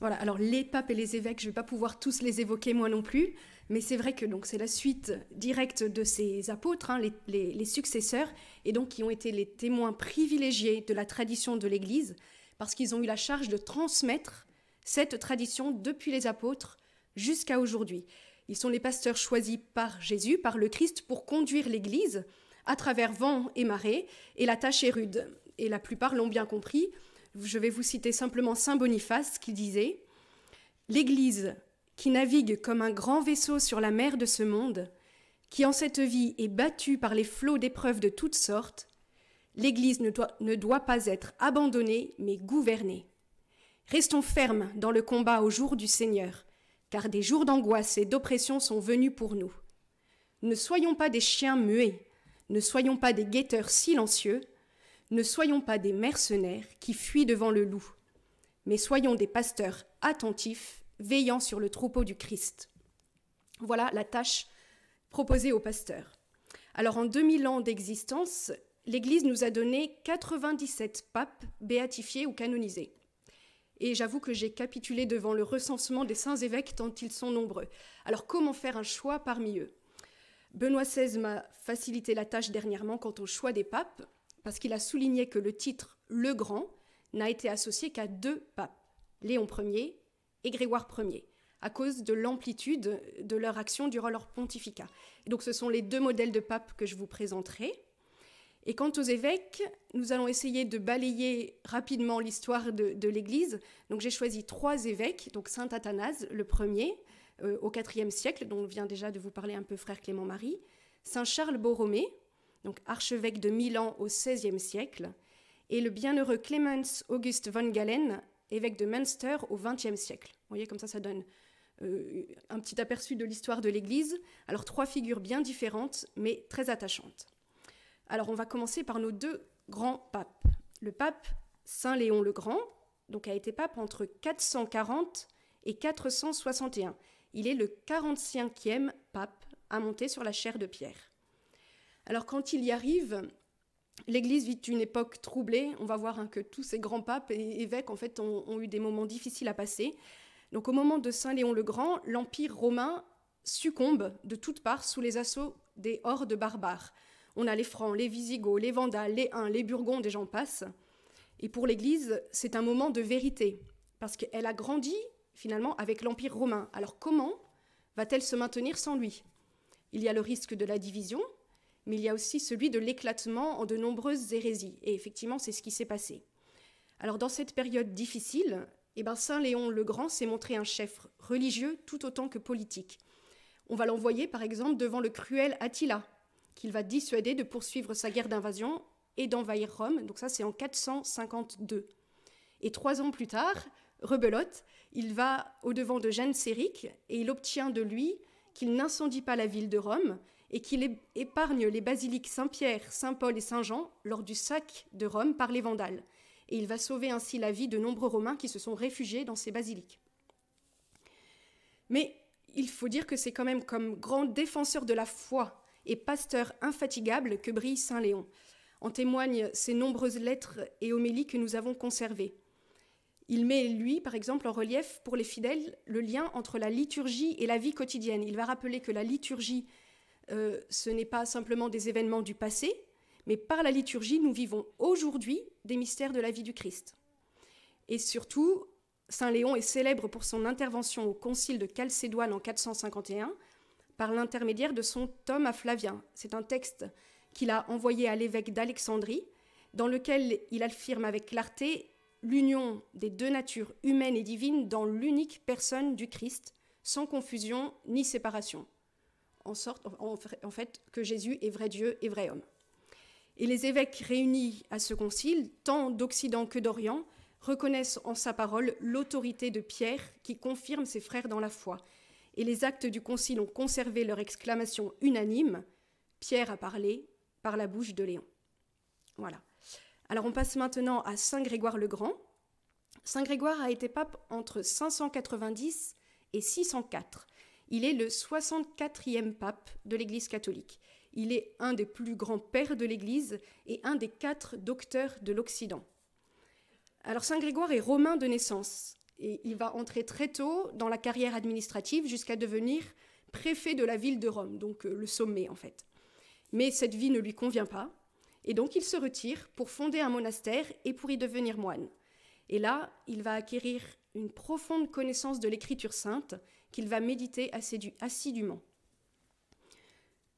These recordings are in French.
Voilà, alors les papes et les évêques, je ne vais pas pouvoir tous les évoquer moi non plus, mais c'est vrai que donc c'est la suite directe de ces apôtres, hein, les, les, successeurs, et donc qui ont été les témoins privilégiés de la tradition de l'Église, parce qu'ils ont eu la charge de transmettre cette tradition depuis les apôtres jusqu'à aujourd'hui. Ils sont les pasteurs choisis par Jésus, par le Christ, pour conduire l'Église à travers vent et marée, et la tâche est rude. Et la plupart l'ont bien compris, je vais vous citer simplement Saint Boniface qui disait L'Église, qui navigue comme un grand vaisseau sur la mer de ce monde, qui en cette vie est battue par les flots d'épreuves de toutes sortes, l'Église ne doit, pas être abandonnée, mais gouvernée. Restons fermes dans le combat au jour du Seigneur, car des jours d'angoisse et d'oppression sont venus pour nous. Ne soyons pas des chiens muets, ne soyons pas des guetteurs silencieux, ne soyons pas des mercenaires qui fuient devant le loup, mais soyons des pasteurs attentifs, veillant sur le troupeau du Christ. Voilà la tâche proposée aux pasteurs. Alors en 2000 ans d'existence, l'Église nous a donné 97 papes béatifiés ou canonisés. Et j'avoue que j'ai capitulé devant le recensement des saints évêques tant ils sont nombreux. Alors comment faire un choix parmi eux Benoît XVI m'a facilité la tâche dernièrement quant au choix des papes parce qu'il a souligné que le titre Le Grand n'a été associé qu'à deux papes, Léon Ier et Grégoire Ier, à cause de l'amplitude de leur action durant leur pontificat. donc ce sont les deux modèles de papes que je vous présenterai. Et quant aux évêques, nous allons essayer de balayer rapidement l'histoire de, l'Église. Donc j'ai choisi trois évêques, donc Saint Athanase le premier euh, au IVe siècle, dont vient déjà de vous parler un peu frère Clément-Marie, Saint Charles Borromée donc archevêque de Milan au XVIe siècle, et le bienheureux Clemens August von Galen, évêque de Münster au XXe siècle. Vous voyez comme ça, ça donne euh, un petit aperçu de l'histoire de l'Église. Alors trois figures bien différentes, mais très attachantes. Alors on va commencer par nos deux grands papes. Le pape Saint Léon le Grand, donc a été pape entre 440 et 461. Il est le 45e pape à monter sur la chair de pierre. Alors quand il y arrive, L'Église vit une époque troublée. On va voir hein, que tous ces grands papes et évêques, en fait, ont, eu des moments difficiles à passer. Donc, au moment de Saint Léon le Grand, l'Empire romain succombe de toutes parts sous les assauts des hordes barbares. On a les Francs, les Visigoths, les Vandales, les Huns, les Burgondes, des gens passent. Et pour l'Église, c'est un moment de vérité, parce qu'elle a grandi finalement avec l'Empire romain. Alors, comment va-t-elle se maintenir sans lui Il y a le risque de la division, mais il y a aussi celui de l'éclatement en de nombreuses hérésies. Et effectivement, c'est ce qui s'est passé. Alors dans cette période difficile, eh ben, Saint Léon le Grand s'est montré un chef religieux tout autant que politique. On va l'envoyer par exemple devant le cruel Attila, qu'il va dissuader de poursuivre sa guerre d'invasion et d'envahir Rome. Donc ça c'est en 452. Et trois ans plus tard, rebelote, il va au devant de Jeanne Séric et il obtient de lui qu'il n'incendie pas la ville de Rome, et qu'il épargne les basiliques Saint-Pierre, Saint-Paul et Saint-Jean lors du sac de Rome par les Vandales, et il va sauver ainsi la vie de nombreux Romains qui se sont réfugiés dans ces basiliques. Mais il faut dire que c'est quand même comme grand défenseur de la foi et pasteur infatigable que brille Saint Léon. En témoignent ses nombreuses lettres et homélies que nous avons conservées. Il met, lui, par exemple, en relief pour les fidèles le lien entre la liturgie et la vie quotidienne. Il va rappeler que la liturgie euh, ce n'est pas simplement des événements du passé, mais par la liturgie, nous vivons aujourd'hui des mystères de la vie du Christ. Et surtout, Saint Léon est célèbre pour son intervention au concile de Chalcédoine en 451 par l'intermédiaire de son tome à Flavien. C'est un texte qu'il a envoyé à l'évêque d'Alexandrie, dans lequel il affirme avec clarté l'union des deux natures humaines et divines dans l'unique personne du Christ, sans confusion ni séparation en sorte, en fait, que Jésus est vrai Dieu et vrai homme. Et les évêques réunis à ce concile, tant d'Occident que d'Orient, reconnaissent en sa parole l'autorité de Pierre qui confirme ses frères dans la foi. Et les actes du concile ont conservé leur exclamation unanime Pierre a parlé par la bouche de Léon. Voilà. Alors on passe maintenant à Saint Grégoire le Grand. Saint Grégoire a été pape entre 590 et 604. Il est le 64e pape de l'Église catholique. Il est un des plus grands pères de l'Église et un des quatre docteurs de l'Occident. Alors Saint Grégoire est romain de naissance et il va entrer très tôt dans la carrière administrative jusqu'à devenir préfet de la ville de Rome, donc euh, le sommet en fait. Mais cette vie ne lui convient pas et donc il se retire pour fonder un monastère et pour y devenir moine. Et là, il va acquérir une profonde connaissance de l'écriture sainte qu'il va méditer assidûment.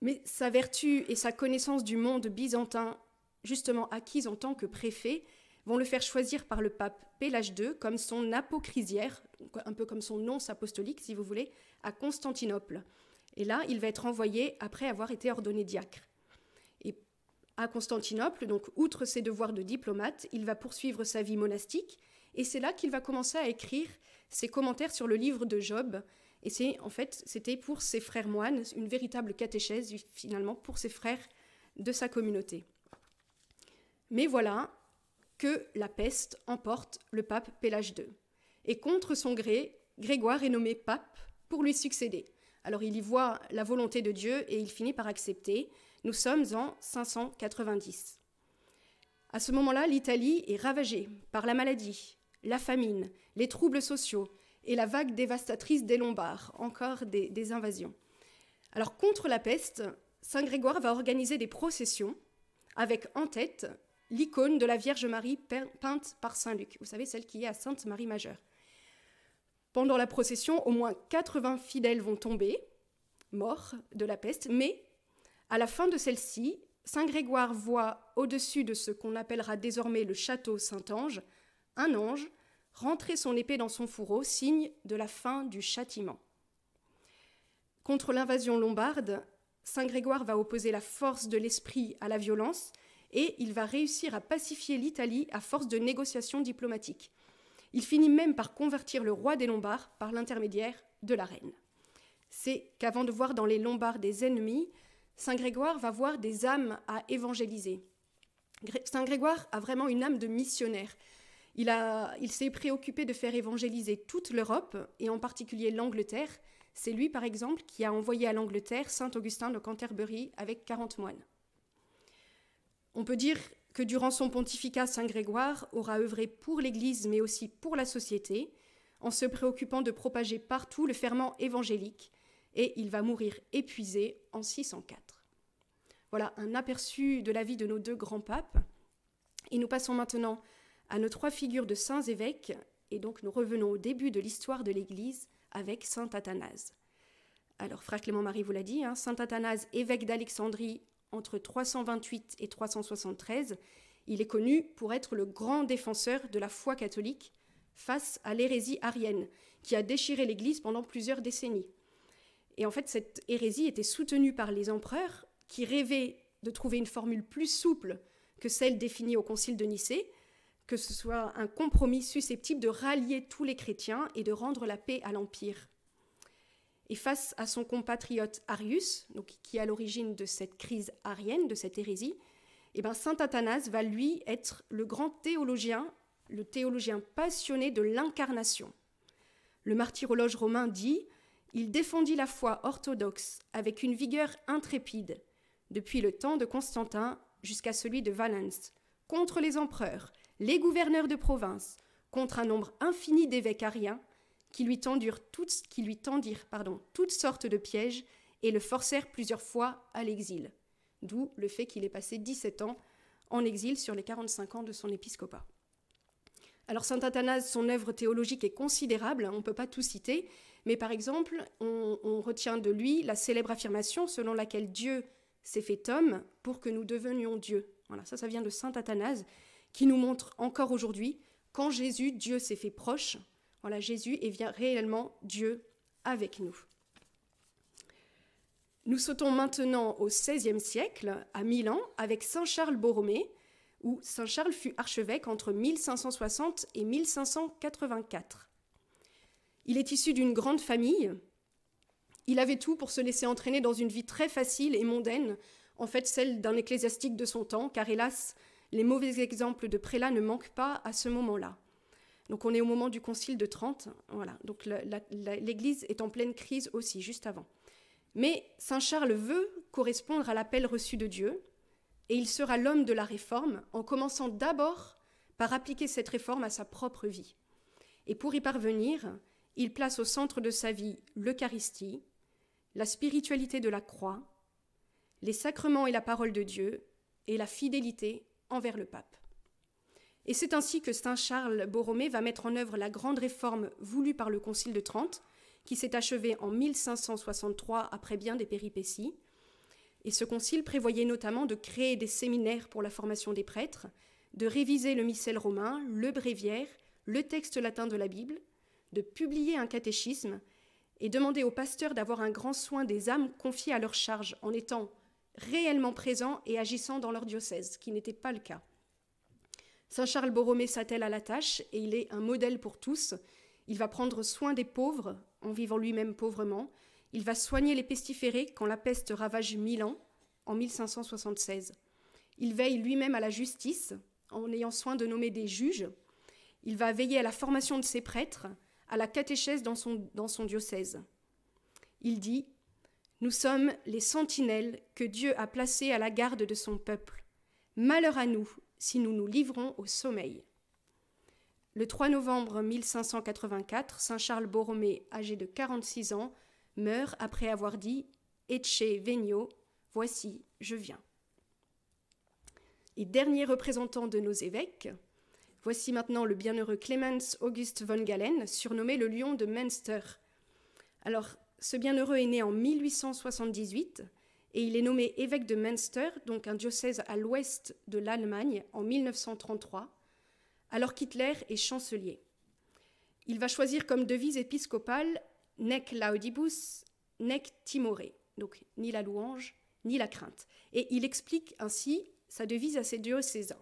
Mais sa vertu et sa connaissance du monde byzantin, justement acquise en tant que préfet, vont le faire choisir par le pape Pélage II comme son apocrisière, un peu comme son nonce apostolique, si vous voulez, à Constantinople. Et là, il va être envoyé après avoir été ordonné diacre. Et à Constantinople, donc outre ses devoirs de diplomate, il va poursuivre sa vie monastique, et c'est là qu'il va commencer à écrire ses commentaires sur le livre de Job, et c'est en fait, c'était pour ses frères moines, une véritable catéchèse finalement pour ses frères de sa communauté. Mais voilà que la peste emporte le pape Pélage II. Et contre son gré, Grégoire est nommé pape pour lui succéder. Alors il y voit la volonté de Dieu et il finit par accepter. Nous sommes en 590. À ce moment-là, l'Italie est ravagée par la maladie, la famine, les troubles sociaux, et la vague dévastatrice des Lombards, encore des, invasions. Alors contre la peste, Saint Grégoire va organiser des processions avec en tête l'icône de la Vierge Marie peinte par Saint Luc, vous savez, celle qui est à Sainte-Marie-Majeure. Pendant la procession, au moins 80 fidèles vont tomber, morts de la peste, mais à la fin de celle-ci, Saint Grégoire voit au-dessus de ce qu'on appellera désormais le château Saint-Ange un ange rentrer son épée dans son fourreau, signe de la fin du châtiment. Contre l'invasion lombarde, Saint Grégoire va opposer la force de l'esprit à la violence et il va réussir à pacifier l'Italie à force de négociations diplomatiques. Il finit même par convertir le roi des Lombards par l'intermédiaire de la reine. C'est qu'avant de voir dans les Lombards des ennemis, Saint Grégoire va voir des âmes à évangéliser. Saint Grégoire a vraiment une âme de missionnaire. Il, s'est préoccupé de faire évangéliser toute l'Europe, et en particulier l'Angleterre. C'est lui, par exemple, qui a envoyé à l'Angleterre Saint Augustin de Canterbury avec 40 moines. On peut dire que durant son pontificat, Saint Grégoire aura œuvré pour l'Église, mais aussi pour la société, en se préoccupant de propager partout le ferment évangélique, et il va mourir épuisé en 604. Voilà un aperçu de la vie de nos deux grands papes. Et nous passons maintenant à nos trois figures de saints évêques, et donc nous revenons au début de l'histoire de l'Église avec saint Athanase. Alors, frère Clément-Marie vous l'a dit, hein, saint Athanase, évêque d'Alexandrie entre 328 et 373, il est connu pour être le grand défenseur de la foi catholique face à l'hérésie arienne, qui a déchiré l'Église pendant plusieurs décennies. Et en fait, cette hérésie était soutenue par les empereurs, qui rêvaient de trouver une formule plus souple que celle définie au Concile de Nicée, que ce soit un compromis susceptible de rallier tous les chrétiens et de rendre la paix à l'Empire. Et face à son compatriote Arius, donc, qui est à l'origine de cette crise arienne, de cette hérésie, eh ben Saint Athanase va lui être le grand théologien, le théologien passionné de l'incarnation. Le martyrologe romain dit Il défendit la foi orthodoxe avec une vigueur intrépide, depuis le temps de Constantin jusqu'à celui de Valens, contre les empereurs, les gouverneurs de province, contre un nombre infini d'évêques ariens, qui lui, tendirent toutes sortes de pièges et le forcèrent plusieurs fois à l'exil, d'où le fait qu'il ait passé 17 ans en exil sur les 45 ans de son épiscopat. Alors Saint Athanase, son œuvre théologique est considérable, hein, on ne peut pas tout citer, mais par exemple, on, on retient de lui la célèbre affirmation selon laquelle Dieu s'est fait homme pour que nous devenions Dieu. Voilà, ça, ça vient de Saint Athanase qui nous montre encore aujourd'hui quand Jésus, Dieu s'est fait proche. Voilà, Jésus et vient réellement Dieu avec nous. Nous sautons maintenant au XVIe siècle, à Milan, avec Saint Charles Borromée, où Saint Charles fut archevêque entre 1560 et 1584. Il est issu d'une grande famille. Il avait tout pour se laisser entraîner dans une vie très facile et mondaine, en fait celle d'un ecclésiastique de son temps, car hélas, les mauvais exemples de prélats ne manquent pas à ce moment-là. Donc on est au moment du concile de Trente, voilà. Donc l'Église est en pleine crise aussi, juste avant. Mais Saint Charles veut correspondre à l'appel reçu de Dieu, et il sera l'homme de la réforme en commençant d'abord par appliquer cette réforme à sa propre vie. Et pour y parvenir, il place au centre de sa vie l'Eucharistie, la spiritualité de la croix, les sacrements et la parole de Dieu, et la fidélité envers le pape. Et c'est ainsi que Saint Charles Borromée va mettre en œuvre la grande réforme voulue par le Concile de Trente, qui s'est achevée en 1563 après bien des péripéties. Et ce concile prévoyait notamment de créer des séminaires pour la formation des prêtres, de réviser le missel romain, le bréviaire, le texte latin de la Bible, de publier un catéchisme et demander aux pasteurs d'avoir un grand soin des âmes confiées à leur charge en étant réellement présents et agissant dans leur diocèse, ce qui n'était pas le cas. Saint Charles Borromée s'attelle à la tâche et il est un modèle pour tous. Il va prendre soin des pauvres en vivant lui-même pauvrement. Il va soigner les pestiférés quand la peste ravage Milan en 1576. Il veille lui-même à la justice en ayant soin de nommer des juges. Il va veiller à la formation de ses prêtres, à la catéchèse dans son, dans son diocèse. Il dit nous sommes les sentinelles que Dieu a placées à la garde de son peuple. Malheur à nous si nous nous livrons au sommeil. Le 3 novembre 1584, Saint Charles Borromée, âgé de 46 ans, meurt après avoir dit Ecce Venio, voici, je viens. Et dernier représentant de nos évêques, voici maintenant le bienheureux Clemens August von Galen, surnommé le lion de Münster. Alors, ce bienheureux est né en 1878 et il est nommé évêque de Münster, donc un diocèse à l'ouest de l'Allemagne, en 1933, alors qu'Hitler est chancelier. Il va choisir comme devise épiscopale Nec laudibus, nec timore, donc ni la louange, ni la crainte. Et il explique ainsi sa devise à ses diocésains.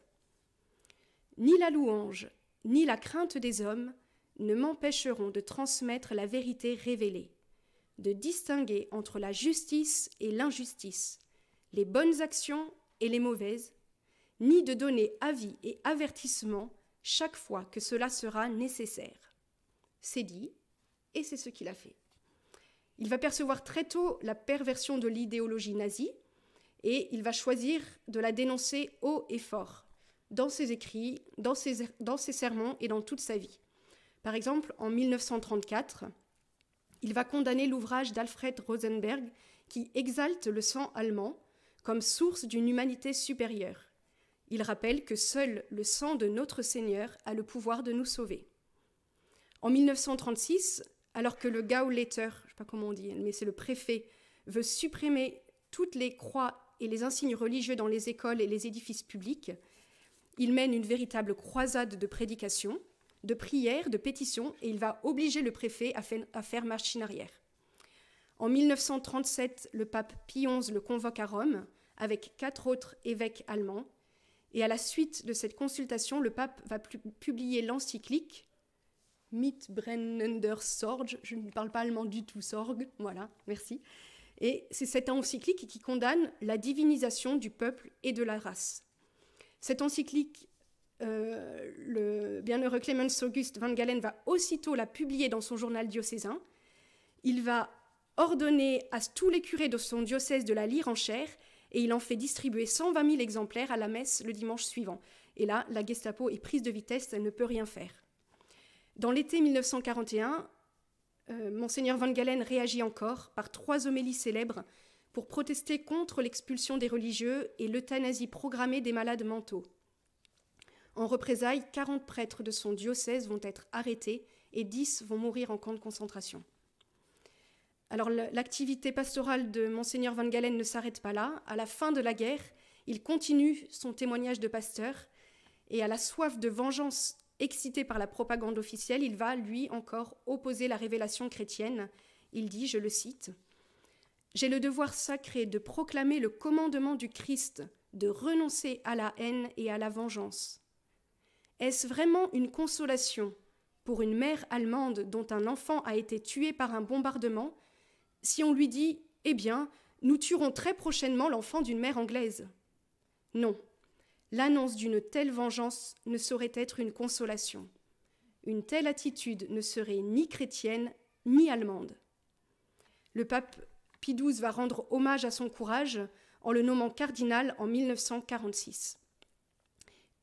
Ni la louange, ni la crainte des hommes ne m'empêcheront de transmettre la vérité révélée de distinguer entre la justice et l'injustice, les bonnes actions et les mauvaises, ni de donner avis et avertissement chaque fois que cela sera nécessaire. C'est dit, et c'est ce qu'il a fait. Il va percevoir très tôt la perversion de l'idéologie nazie, et il va choisir de la dénoncer haut et fort, dans ses écrits, dans ses, dans ses sermons et dans toute sa vie. Par exemple, en 1934, il va condamner l'ouvrage d'Alfred Rosenberg qui exalte le sang allemand comme source d'une humanité supérieure. Il rappelle que seul le sang de notre Seigneur a le pouvoir de nous sauver. En 1936, alors que le Gauleiter, je ne sais pas comment on dit, mais c'est le préfet, veut supprimer toutes les croix et les insignes religieux dans les écoles et les édifices publics, il mène une véritable croisade de prédication de prières, de pétitions, et il va obliger le préfet à, faire marche arrière. En 1937, le pape Pie XI le convoque à Rome avec quatre autres évêques allemands, et à la suite de cette consultation, le pape va publier l'encyclique brennender Sorge, je ne parle pas allemand du tout, Sorge, voilà, merci. Et c'est cette encyclique qui condamne la divinisation du peuple et de la race. Cette encyclique euh, le bienheureux Clemens Auguste Van Galen va aussitôt la publier dans son journal diocésain. Il va ordonner à tous les curés de son diocèse de la lire en chair et il en fait distribuer 120 000 exemplaires à la messe le dimanche suivant. Et là, la Gestapo est prise de vitesse, elle ne peut rien faire. Dans l'été 1941, euh, Monseigneur Van Galen réagit encore par trois homélies célèbres pour protester contre l'expulsion des religieux et l'euthanasie programmée des malades mentaux. En représailles, 40 prêtres de son diocèse vont être arrêtés et 10 vont mourir en camp de concentration. Alors l'activité pastorale de Mgr Van Galen ne s'arrête pas là. À la fin de la guerre, il continue son témoignage de pasteur et à la soif de vengeance excitée par la propagande officielle, il va lui encore opposer la révélation chrétienne. Il dit, je le cite, J'ai le devoir sacré de proclamer le commandement du Christ, de renoncer à la haine et à la vengeance. Est-ce vraiment une consolation pour une mère allemande dont un enfant a été tué par un bombardement si on lui dit Eh bien, nous tuerons très prochainement l'enfant d'une mère anglaise Non, l'annonce d'une telle vengeance ne saurait être une consolation. Une telle attitude ne serait ni chrétienne ni allemande. Le pape Pie XII va rendre hommage à son courage en le nommant cardinal en 1946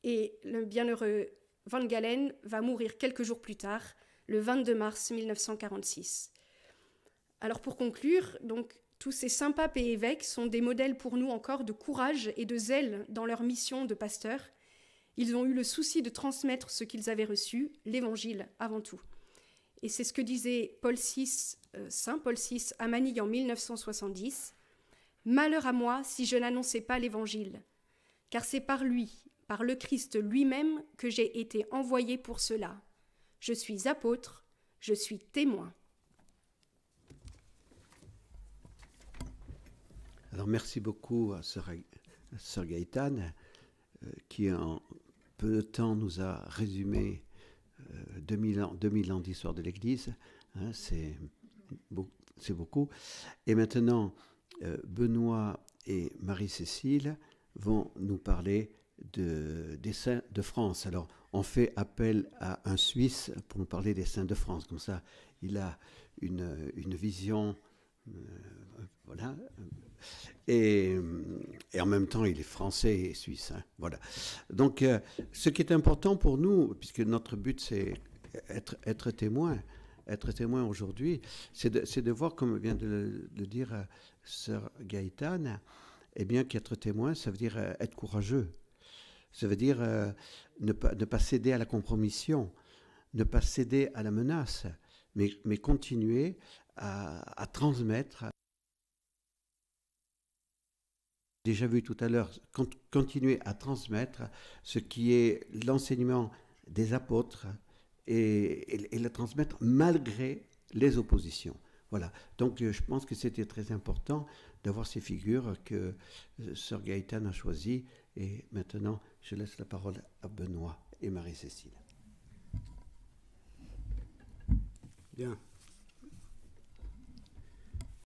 et le bienheureux Van Galen va mourir quelques jours plus tard, le 22 mars 1946. Alors pour conclure, donc tous ces saints papes et évêques sont des modèles pour nous encore de courage et de zèle dans leur mission de pasteur. Ils ont eu le souci de transmettre ce qu'ils avaient reçu, l'Évangile avant tout. Et c'est ce que disait Paul VI, euh, Saint Paul VI à Manille en 1970. Malheur à moi si je n'annonçais pas l'Évangile, car c'est par lui par le Christ lui-même que j'ai été envoyé pour cela. Je suis apôtre, je suis témoin. Alors merci beaucoup à Sœur Gaëtane euh, qui en peu de temps nous a résumé 2000 euh, ans, 2000 ans d'histoire de l'Église. Hein, c'est, beaucoup. Et maintenant, euh, Benoît et Marie-Cécile vont nous parler de, des saints de France. Alors, on fait appel à un Suisse pour nous parler des saints de France. Comme ça, il a une, vision. Euh, voilà. Et, en même temps, il est français et suisse. Hein. voilà. Donc, euh, ce qui est important pour nous, puisque notre but, c'est être, être témoin, être témoin aujourd'hui, c'est de, voir, comme vient de le dire Sir euh, Sœur Gaëtane, eh bien, qu'être témoin, ça veut dire être courageux ça veut dire euh, ne, pas, ne, pas, céder à la compromission, ne pas céder à la menace, mais, mais continuer à, transmettre. Déjà vu tout à l'heure, continuer à transmettre ce qui est l'enseignement des apôtres et, et, le transmettre malgré les oppositions. Voilà. Donc euh, je pense que c'était très important d'avoir ces figures que euh, Sir Gaëtan a choisies et maintenant je laisse la parole à Benoît et Marie-Cécile. Bien.